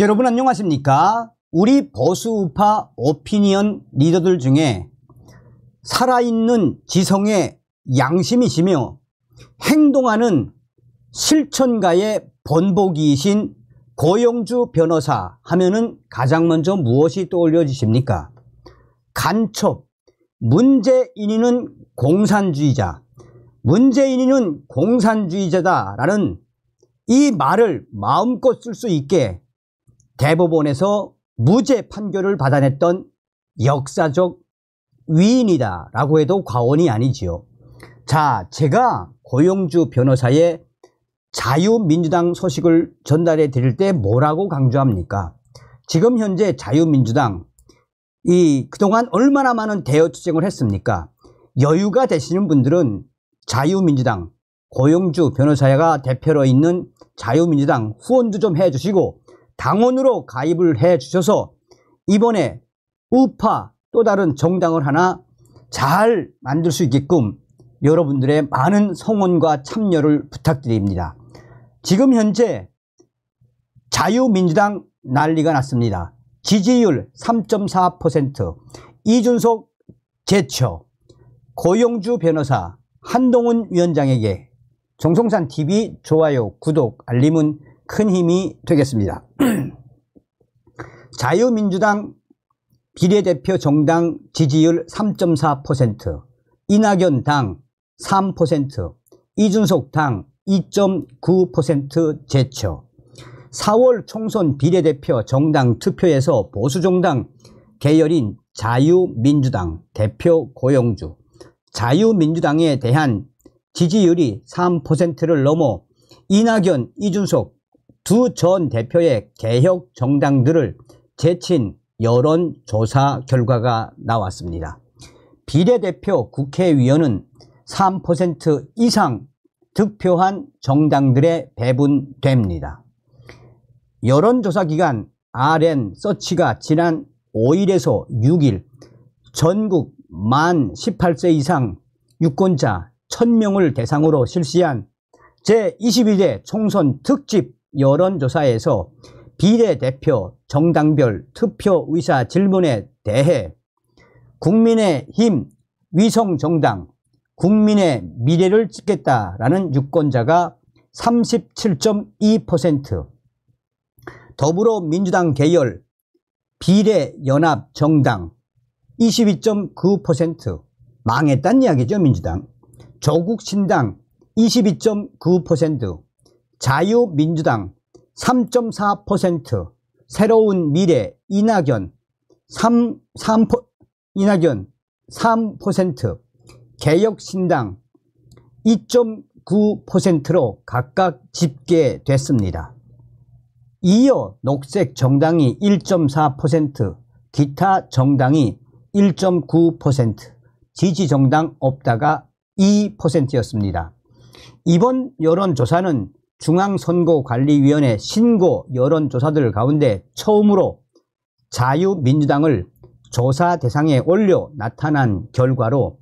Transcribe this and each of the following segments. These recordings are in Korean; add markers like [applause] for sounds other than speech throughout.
여러분 안녕하십니까? 우리 보수우파 오피니언 리더들 중에 살아있는 지성의 양심이시며 행동하는 실천가의 번복이신 고영주 변호사 하면은 가장 먼저 무엇이 떠올려지십니까? 간첩, 문재인이는 공산주의자, 문재인이는 공산주의자다라는 이 말을 마음껏 쓸 수 있게 대법원에서 무죄 판결을 받아냈던 역사적 위인이다라고 해도 과언이 아니지요. 자, 제가 고용주 변호사의 자유민주당 소식을 전달해 드릴 때 뭐라고 강조합니까? 지금 현재 자유민주당 이 그동안 얼마나 많은 대여 투쟁을 했습니까? 여유가 되시는 분들은 자유민주당 고용주 변호사가 대표로 있는 자유민주당 후원도 좀 해주시고 당원으로 가입을 해 주셔서 이번에 우파 또 다른 정당을 하나 잘 만들 수 있게끔 여러분들의 많은 성원과 참여를 부탁드립니다. 지금 현재 자유민주당 난리가 났습니다. 지지율 3.4%, 이준석 제처, 고영주 변호사, 한동훈 위원장에게 정성산 TV 좋아요, 구독, 알림은 큰 힘이 되겠습니다. [clears throat] 자유민주당 비례대표 정당 지지율 3.4%, 이낙연 당 3%, 이준석 당 2.9% 제쳐 4월 총선 비례대표 정당 투표에서 보수정당 계열인 자유민주당 대표 고영주 자유민주당에 대한 지지율이 3%를 넘어 이낙연, 이준석 두전 대표의 개혁 정당들을 제친 여론조사 결과가 나왔습니다. 비례대표 국회의원은 3% 이상 득표한 정당들의 배분됩니다. 여론조사기관 RN 서치가 지난 5일에서 6일 전국 만 18세 이상 유권자 1000명을 대상으로 실시한 제22대 총선 특집 여론조사에서 비례대표 정당별 투표 의사 질문에 대해 국민의힘 위성정당 국민의 미래를 찍겠다라는 유권자가 37.2% 더불어민주당 계열 비례연합정당 22.9%망했다는 이야기죠 민주당 조국신당 22.9% 자유민주당 3.4%, 새로운 미래 이낙연 3, 3 이낙연 3%, 개혁신당 2.9%로 각각 집계됐습니다. 이어 녹색 정당이 1.4%, 기타 정당이 1.9%, 지지 정당 없다가 2%였습니다. 이번 여론조사는 중앙선거관리위원회 신고 여론조사들 가운데 처음으로 자유민주당을 조사 대상에 올려 나타난 결과로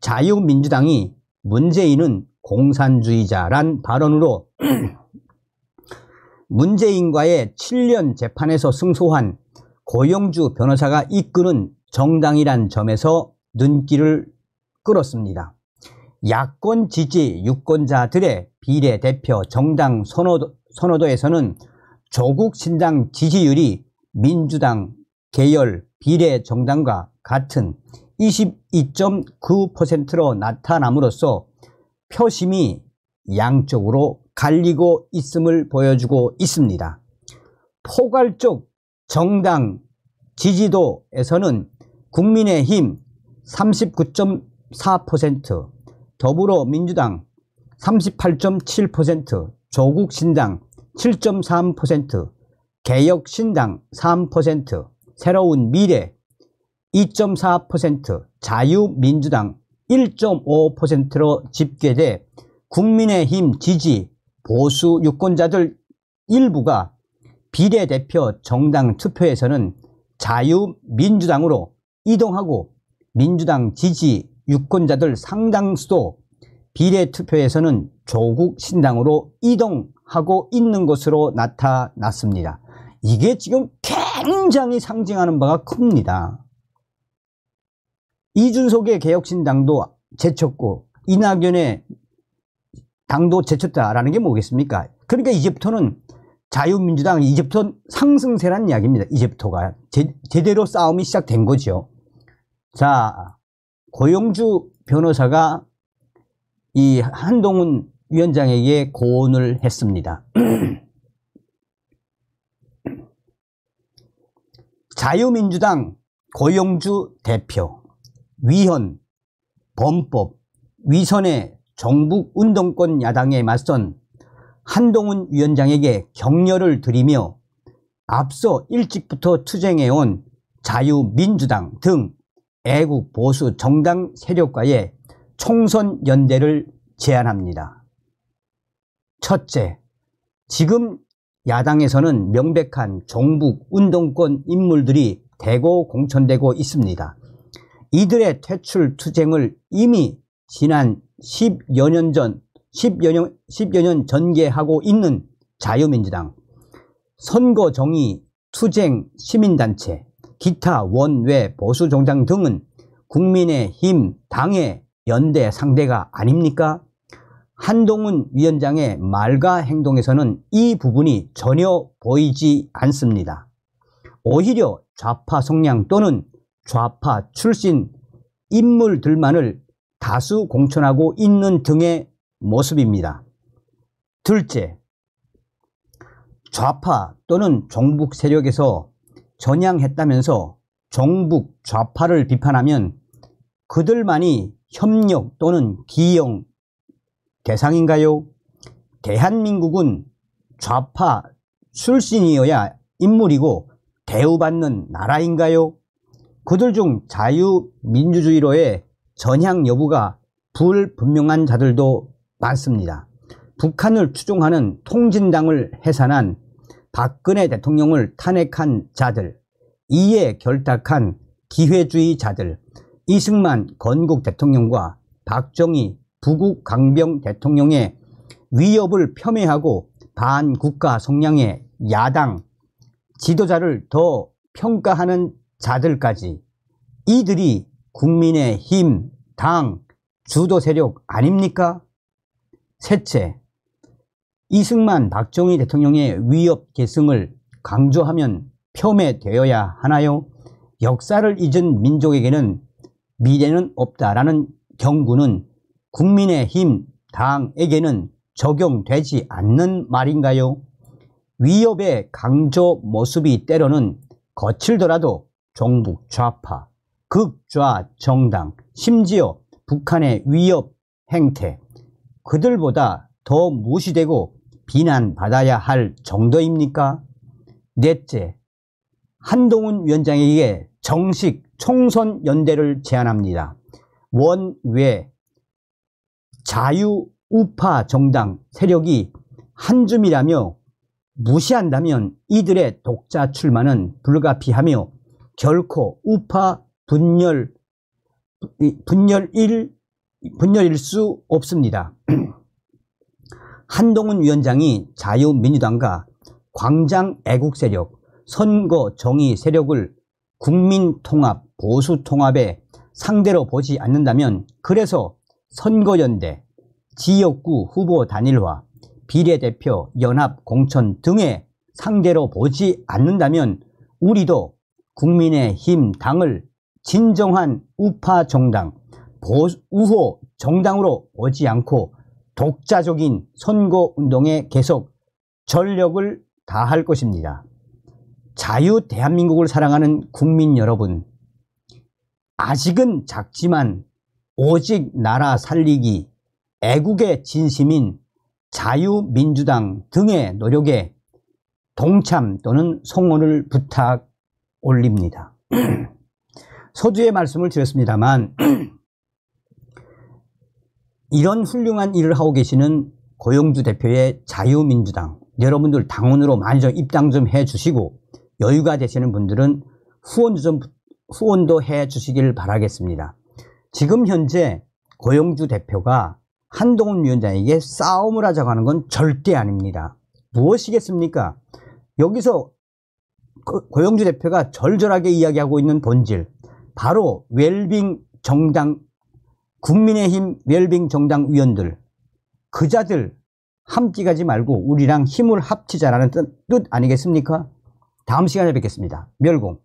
자유민주당이 문재인은 공산주의자란 발언으로 [clears throat] 문재인과의 7년 재판에서 승소한 고영주 변호사가 이끄는 정당이란 점에서 눈길을 끌었습니다. 야권 지지 유권자들의 비례 대표 정당 선호도, 선호도에서는 조국 신당 지지율이 민주당 계열 비례 정당과 같은 22.9%로 나타남으로써 표심이 양쪽으로 갈리고 있음을 보여주고 있습니다. 포괄적 정당 지지도에서는 국민의힘 39.4%, 더불어민주당 38.7%, 조국신당 7.3%, 개혁신당 3%, 새로운 미래 2.4%, 자유민주당 1.5%로 집계돼 국민의힘 지지 보수 유권자들 일부가 비례대표 정당 투표에서는 자유민주당으로 이동하고 민주당 지지 유권자들 상당수도 비례투표에서는 조국 신당으로 이동하고 있는 것으로 나타났습니다. 이게 지금 굉장히 상징하는 바가 큽니다. 이준석의 개혁신당도 제쳤고 이낙연의 당도 제쳤다라는 게 뭐겠습니까? 그러니까 이집트는 자유민주당 이집트터 상승세란 이야기입니다. 이집트가 제, 제대로 싸움이 시작된 거죠. 자, 고영주 변호사가 이 한동훈 위원장에게 고언을 했습니다. [clears throat] 자유민주당 고영주 대표 위헌, 범법, 위선의 정북 운동권 야당에 맞선 한동훈 위원장에게 격려를 드리며 앞서 일찍부터 투쟁해온 자유민주당 등 애국 보수 정당 세력과의 총선 연대를 제안합니다. 첫째, 지금 야당에서는 명백한 종북 운동권 인물들이 대거 공천되고 있습니다. 이들의 퇴출 투쟁을 이미 지난 10여 년 전, 10여 년, 10여 년 전개하고 있는 자유민주당, 선거정의, 투쟁, 시민단체, 기타, 원외, 보수정당 등은 국민의힘, 당의 연대 상대가 아닙니까? 한동훈 위원장의 말과 행동에서는 이 부분이 전혀 보이지 않습니다. 오히려 좌파 성향 또는 좌파 출신 인물들만을 다수 공천하고 있는 등의 모습입니다. 둘째, 좌파 또는 종북 세력에서 전향했다면서 정북 좌파를 비판하면 그들만이 협력 또는 기영 대상인가요? 대한민국은 좌파 출신이어야 인물이고 대우받는 나라인가요? 그들 중 자유민주주의로의 전향 여부가 불분명한 자들도 많습니다. 북한을 추종하는 통진당을 해산한 박근혜 대통령을 탄핵한 자들, 이에 결탁한 기회주의자들, 이승만 건국 대통령과 박정희 부국 강병 대통령의 위협을 폄훼하고 반국가 성향의 야당 지도자를 더 평가하는 자들까지 이들이 국민의 힘, 당, 주도 세력 아닙니까? 셋째, 이승만 박정희 대통령의 위협 계승을 강조하면 폄훼되어야 하나요? 역사를 잊은 민족에게는 미래는 없다라는 경구는 국민의힘 당에게는 적용되지 않는 말인가요? 위협의 강조 모습이 때로는 거칠더라도 종북 좌파, 극좌 정당, 심지어 북한의 위협 행태, 그들보다 더 무시되고 비난받아야 할 정도입니까? 넷째, 한동훈 위원장에게 정식 총선 연대를 제안합니다. 원외 자유우파 정당 세력이 한 줌이라며 무시한다면 이들의 독자 출마는 불가피하며 결코 우파 분열 분열일 분열일 수 없습니다. [clears throat] 한동훈 위원장이 자유민주당과 광장 애국 세력, 선거 정의 세력을 국민통합, 보수통합에 상대로 보지 않는다면 그래서 선거연대, 지역구 후보 단일화, 비례대표, 연합, 공천 등의 상대로 보지 않는다면 우리도 국민의힘 당을 진정한 우파 정당, 보수, 우호 정당으로 보지 않고 독자적인 선거운동에 계속 전력을 다할 것입니다. 자유 대한민국을 사랑하는 국민 여러분, 아직은 작지만 오직 나라 살리기, 애국의 진심인 자유민주당 등의 노력에 동참 또는 성원을 부탁 올립니다. 서두에 말씀을 드렸습니다만 [clears throat] 이런 훌륭한 일을 하고 계시는 고용주 대표의 자유민주당 여러분들 당원으로 많이 좀 입당 좀 해주시고 여유가 되시는 분들은 후원도 좀 후원도 해주시길 바라겠습니다. 지금 현재 고용주 대표가 한동훈 위원장에게 싸움을 하자고 하는 건 절대 아닙니다. 무엇이겠습니까? 여기서 고용주 대표가 절절하게 이야기하고 있는 본질 바로 웰빙 정당 국민의힘 웰빙 정당 위원들 그자들 함께가지 말고 우리랑 힘을 합치자라는 뜻, 뜻 아니겠습니까? 다음 시간에 뵙겠습니다. 멸공